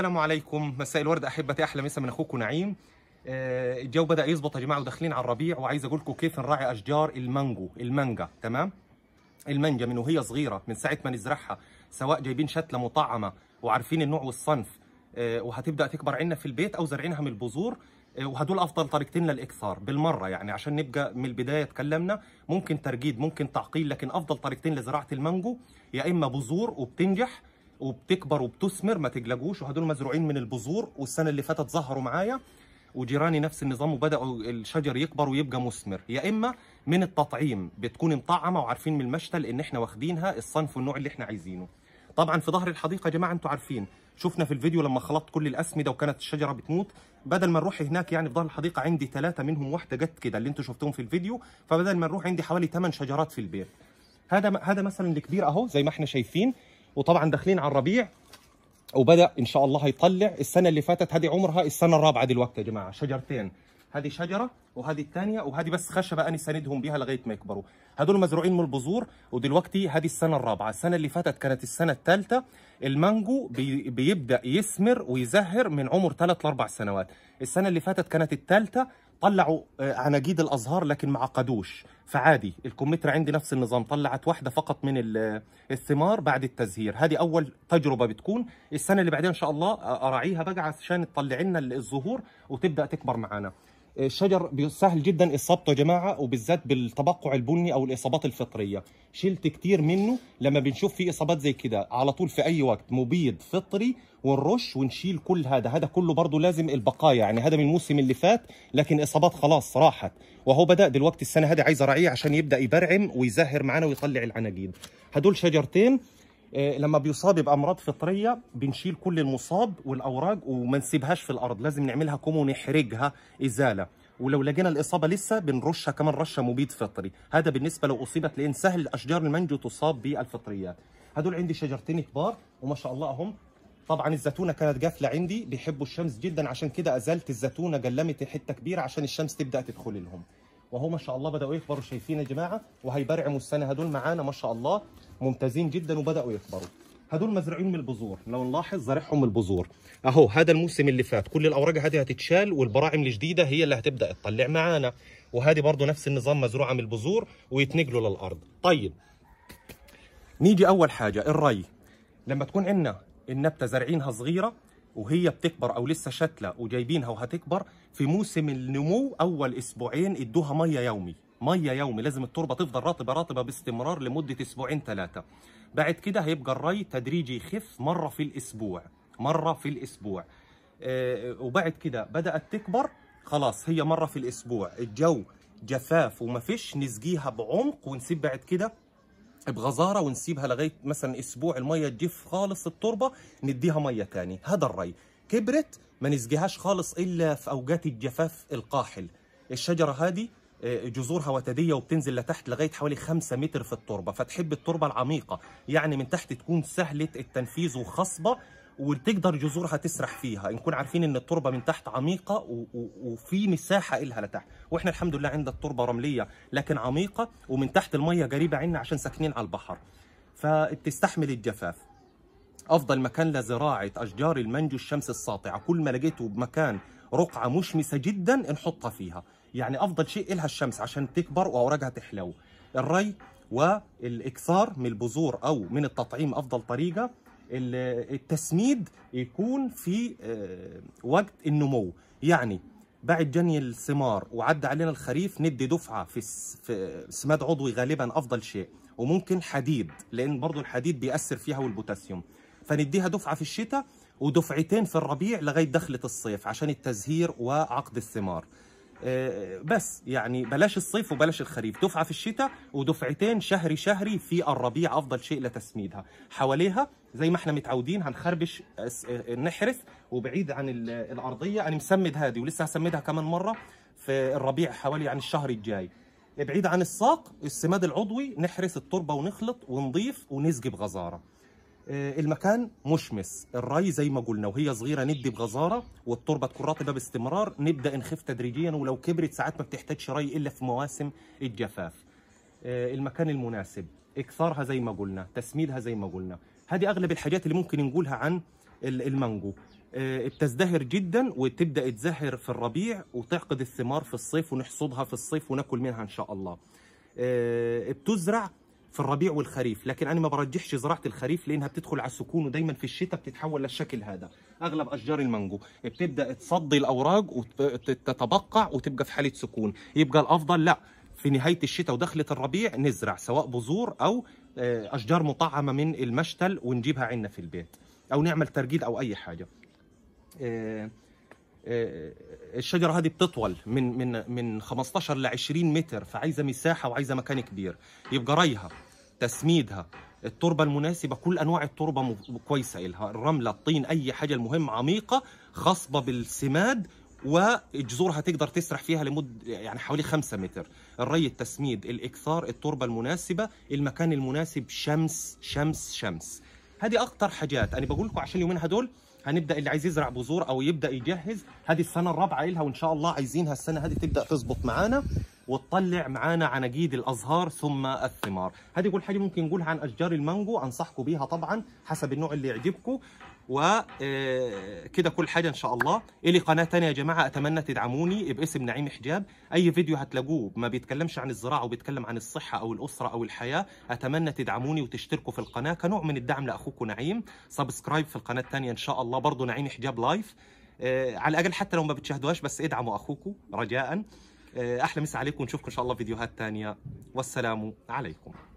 السلام عليكم مساء الورد احبتي احلى مسا من اخوكم نعيم آه، الجو بدا يظبط يا جماعه وداخلين على الربيع وعايز اقول لكم كيف نراعي اشجار المانجو المانجا تمام المانجا من وهي صغيره من ساعه ما نزرعها سواء جايبين شتله مطعمه وعارفين النوع والصنف آه، وهتبدا تكبر عندنا في البيت او زارعينها من البذور آه، وهدول افضل طريقتين للاكثار بالمره يعني عشان نبقى من البدايه اتكلمنا ممكن ترجيد ممكن تعقيل لكن افضل طريقتين لزراعه المانجو يا اما بذور وبتنجح وبتكبر وبتثمر ما تجلجوش وهدول مزروعين من البذور والسنه اللي فاتت ظهروا معايا وجيراني نفس النظام وبداوا الشجر يكبر ويبقى مثمر يا اما من التطعيم بتكون مطعمه وعارفين من المشتل ان احنا واخدينها الصنف والنوع اللي احنا عايزينه طبعا في ظهر الحديقه يا جماعه انتوا عارفين شفنا في الفيديو لما خلطت كل الاسمده وكانت الشجره بتموت بدل ما نروح هناك يعني في ظهر الحديقه عندي ثلاثه منهم واحده جت كده اللي انتوا شفتوهم في الفيديو فبدل ما نروح عندي حوالي 8 شجرات في البيت هذا هذا مثلا الكبير اهو زي ما احنا شايفين وطبعا داخلين على الربيع وبدا ان شاء الله هيطلع السنه اللي فاتت هذه عمرها السنه الرابعه دلوقتي يا جماعه شجرتين هذه شجره وهذه الثانيه وهذه بس خشبه انا ساندهم بيها لغايه ما يكبروا هدول مزروعين من البذور ودلوقتي هذه السنه الرابعه السنه اللي فاتت كانت السنه الثالثه المانجو بي بيبدا يثمر ويزهر من عمر ثلاث لاربع سنوات السنه اللي فاتت كانت الثالثه طلعوا آه، عناجيد الازهار لكن ما عقدوش فعادي الكمثرى عندي نفس النظام طلعت واحده فقط من آه، الثمار بعد التزهير هذه اول تجربه بتكون السنه اللي بعدها ان شاء الله آه، اراعيها بقى عشان تطلع لنا الزهور وتبدا تكبر معانا الشجر سهل جدا اصابته يا جماعه وبالذات بالتبقع البني او الاصابات الفطريه شلت كتير منه لما بنشوف في اصابات زي كده على طول في اي وقت مبيد فطري ونرش ونشيل كل هذا هذا كله برضه لازم البقايا يعني هذا من الموسم اللي فات لكن اصابات خلاص راحت وهو بدا دلوقتي السنه هذه عايز ارعيه عشان يبدا يبرعم ويزهر معانا ويطلع العناجيد هدول شجرتين آه، لما بيصاب بامراض فطريه بنشيل كل المصاب والاوراج وما نسيبهاش في الارض لازم نعملها كوم ونحرجها ازاله ولو لقينا الاصابه لسه بنرشها كمان رشه مبيد فطري هذا بالنسبه لو اصيبت لان سهل اشجار المانجو تصاب بالفطريات هدول عندي شجرتين كبار وما شاء الله هم طبعا الزيتونه كانت قافله عندي بيحبوا الشمس جدا عشان كده ازلت الزيتونه قلمت حته كبيره عشان الشمس تبدا تدخل لهم وهو ما شاء الله بداوا يكبروا شايفين يا جماعه وهيبرعموا السنه هدول معانا ما شاء الله ممتازين جدا وبداوا يكبروا هدول مزرعين من البذور لو نلاحظ زرعهم البذور اهو هذا الموسم اللي فات كل الاوراق هذه هتتشال والبراعم الجديده هي اللي هتبدا تطلع معانا وهذه برضه نفس النظام مزروعه من البذور ويتنقلوا للارض طيب نيجي اول حاجه الري لما تكون عندنا النبته زارعينها صغيره وهي بتكبر او لسه شتله وجايبينها وهتكبر في موسم النمو اول اسبوعين ادوها ميه يومي ميه يومي لازم التربه تفضل رطبه رطبه باستمرار لمده اسبوعين ثلاثه بعد كده هيبقى الري تدريجي يخف مره في الاسبوع مره في الاسبوع آه وبعد كده بدات تكبر خلاص هي مره في الاسبوع الجو جفاف وما فيش نسقيها بعمق ونسيب بعد كده بغزاره ونسيبها لغايه مثلا اسبوع الميه تجف خالص التربه نديها ميه ثاني هذا الري كبرت ما نسقيهاش خالص الا في اوجات الجفاف القاحل الشجره هذه آه، جذورها وتديه وبتنزل لتحت لغايه حوالي 5 متر في التربه فتحب التربه العميقه يعني من تحت تكون سهله التنفيذ وخصبه وتقدر جذورها تسرح فيها نكون عارفين ان التربه من تحت عميقه وفي مساحه لها لتحت واحنا الحمد لله عندنا التربه رمليه لكن عميقه ومن تحت الميه قريبه عنا عشان ساكنين على البحر فبتستحمل الجفاف افضل مكان لزراعه اشجار المنجو الشمس الساطعه كل ما لقيته بمكان رقعه مشمسه جدا نحطها فيها يعني افضل شيء لها الشمس عشان تكبر واوراقها تحلو الري والاكثار من البذور او من التطعيم افضل طريقه التسميد يكون في آه، وقت النمو يعني بعد جني الثمار وعدى علينا الخريف ندي دفعه في سماد عضوي غالبا افضل شيء وممكن حديد لان برضه الحديد بيأثر فيها والبوتاسيوم فنديها دفعه في الشتاء ودفعتين في الربيع لغايه دخله الصيف عشان التزهير وعقد الثمار آه، بس يعني بلاش الصيف وبلاش الخريف دفعه في الشتاء ودفعتين شهري شهري في الربيع افضل شيء لتسميدها حواليها زي ما احنا متعودين هنخربش آه، نحرث وبعيد عن الارضيه انا مسمد هذه ولسه هسمدها كمان مره في الربيع حوالي عن يعني الشهر الجاي بعيد عن الساق السماد العضوي نحرس التربه ونخلط ونضيف ونسجي بغزاره آه، المكان مشمس الري زي ما قلنا وهي صغيره ندي بغزاره والتربه تكون رطبه باستمرار نبدا نخف تدريجيا ولو كبرت ساعات ما بتحتاجش ري الا في مواسم الجفاف آه، المكان المناسب اكثارها زي ما قلنا تسميدها زي ما قلنا هذه اغلب الحاجات اللي ممكن نقولها عن المانجو آه، بتزدهر جدا وتبدا تزهر في الربيع وتعقد الثمار في الصيف ونحصدها في الصيف وناكل منها ان شاء الله بتزرع في الربيع والخريف لكن انا ما برجحش زراعه الخريف لانها بتدخل على السكون ودايما في الشتاء بتتحول للشكل هذا اغلب اشجار المانجو بتبدا تصدي الاوراق وتتبقع وتبقى في حاله سكون يبقى الافضل لا في نهايه الشتاء ودخله الربيع نزرع سواء بذور او آه، اشجار مطعمه من المشتل ونجيبها عندنا في البيت او نعمل ترجيد او اي حاجه آه، آه، الشجره هذه بتطول من من من 15 ل 20 متر فعايزه مساحه وعايزه مكان كبير يبقى ريها تسميدها التربه المناسبه كل انواع التربه كويسه لها الرمله الطين اي حاجه المهم عميقه خصبه بالسماد وجذورها تقدر تسرح فيها لمدة يعني حوالي 5 متر الري التسميد الإكثار التربة المناسبة المكان المناسب شمس شمس شمس هذه اكثر حاجات أنا بقول لكم عشان اليومين هدول هنبدا اللي عايز يزرع بذور او يبدا يجهز هذه السنه الرابعه لها وان شاء الله عايزينها السنه هذه تبدا تظبط معانا وتطلع معانا عناجيد الازهار ثم الثمار هذه كل حاجه ممكن نقولها عن اشجار المانجو انصحكم بيها طبعا حسب النوع اللي يعجبكم وكده آه، كل حاجه ان شاء الله الي قناه ثانيه يا جماعه اتمنى تدعموني باسم نعيم حجاب اي فيديو هتلاقوه ما بيتكلمش عن الزراعه وبيتكلم عن الصحه او الاسره او الحياه اتمنى تدعموني وتشتركوا في القناه كنوع من الدعم لاخوكم نعيم سبسكرايب في القناه الثانيه ان شاء الله برضه نعيم حجاب لايف آه، على الاقل حتى لو ما بتشاهدوهاش بس ادعموا اخوكم رجاء آه، احلى مسا عليكم ونشوفكم ان شاء الله فيديوهات ثانيه والسلام عليكم